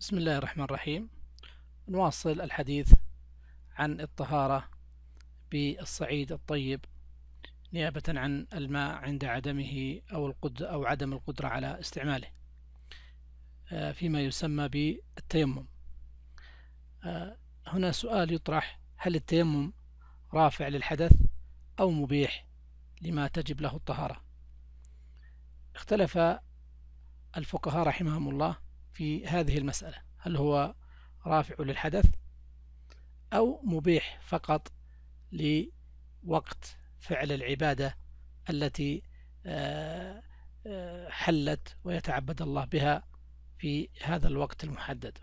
بسم الله الرحمن الرحيم نواصل الحديث عن الطهارة بالصعيد الطيب نيابة عن الماء عند عدمه أو, القدر أو عدم القدرة على استعماله آه، فيما يسمى بالتيمم آه، هنا سؤال يطرح هل التيمم رافع للحدث أو مبيح لما تجب له الطهارة اختلف الفقهاء رحمهم الله في هذه المسألة هل هو رافع للحدث أو مبيح فقط لوقت فعل العبادة التي آه، آه، حلت ويتعبد الله بها في هذا الوقت المحدد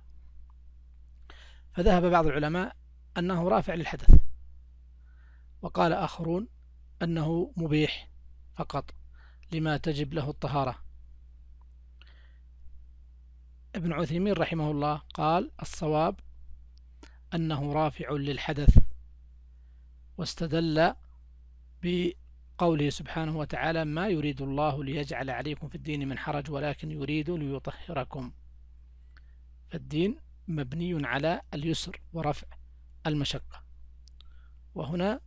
فذهب بعض العلماء أنه رافع للحدث وقال آخرون أنه مبيح فقط لما تجب له الطهارة ابن عثيمين رحمه الله قال الصواب أنه رافع للحدث واستدل بقوله سبحانه وتعالى ما يريد الله ليجعل عليكم في الدين من حرج ولكن يريد ليطهركم فالدين مبني على اليسر ورفع المشقة وهنا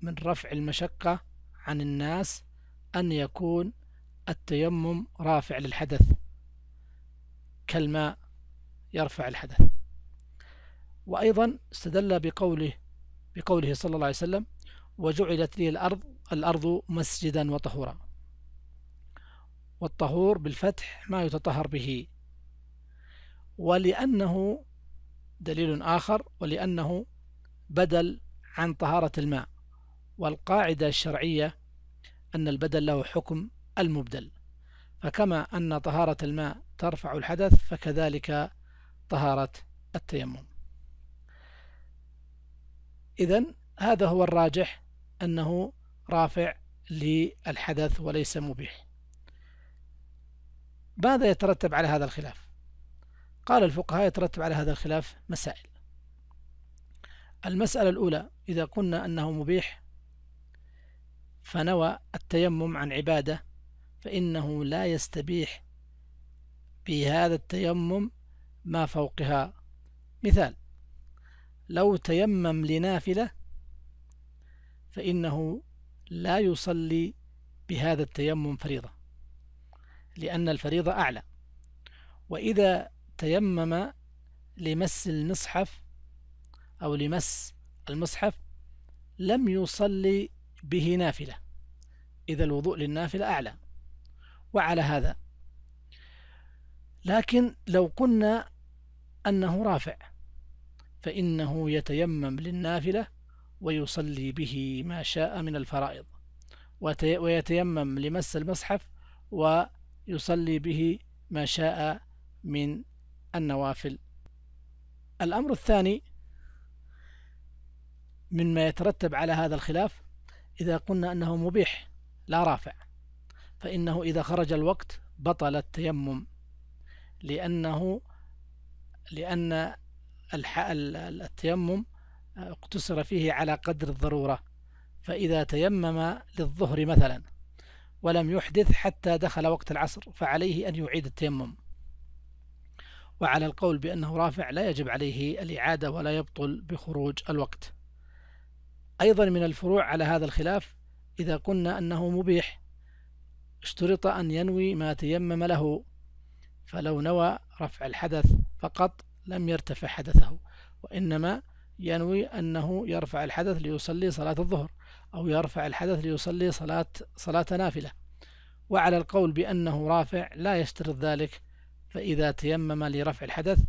من رفع المشقة عن الناس أن يكون التيمم رافع للحدث كالماء يرفع الحدث وأيضا استدل بقوله بقوله صلى الله عليه وسلم وجعلت لي الأرض الأرض مسجدا وطهورا والطهور بالفتح ما يتطهر به ولأنه دليل آخر ولأنه بدل عن طهارة الماء والقاعدة الشرعية أن البدل له حكم المبدل فكما أن طهارة الماء ترفع الحدث فكذلك طهارة التيمم إذا هذا هو الراجح أنه رافع للحدث وليس مبيح ماذا يترتب على هذا الخلاف قال الفقهاء يترتب على هذا الخلاف مسائل المسألة الأولى إذا قلنا أنه مبيح فنوى التيمم عن عبادة فإنه لا يستبيح بهذا التيمم ما فوقها مثال لو تيمم لنافلة فإنه لا يصلي بهذا التيمم فريضة لأن الفريضة أعلى وإذا تيمم لمس المصحف أو لمس المصحف لم يصلي به نافلة إذا الوضوء للنافلة أعلى وعلى هذا لكن لو قلنا أنه رافع فإنه يتيمم للنافلة ويصلي به ما شاء من الفرائض ويتيمم لمس المصحف ويصلي به ما شاء من النوافل الأمر الثاني مما يترتب على هذا الخلاف إذا قلنا أنه مبيح لا رافع فإنه إذا خرج الوقت بطل التيمم لأنه لأن التيمم آه، اقتصر فيه على قدر الضرورة فإذا تيمم للظهر مثلا ولم يحدث حتى دخل وقت العصر فعليه أن يعيد التيمم وعلى القول بأنه رافع لا يجب عليه الإعادة ولا يبطل بخروج الوقت أيضا من الفروع على هذا الخلاف إذا قلنا أنه مبيح اشترط أن ينوي ما تيمم له فلو نوى رفع الحدث فقط لم يرتفع حدثه وإنما ينوي أنه يرفع الحدث ليصلي صلاة الظهر أو يرفع الحدث ليصلي صلاة صلاة نافلة وعلى القول بأنه رافع لا يشترط ذلك فإذا تيمم لرفع الحدث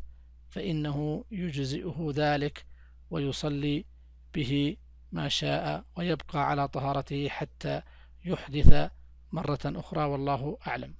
فإنه يجزئه ذلك ويصلي به ما شاء ويبقى على طهارته حتى يحدث مرة أخرى والله أعلم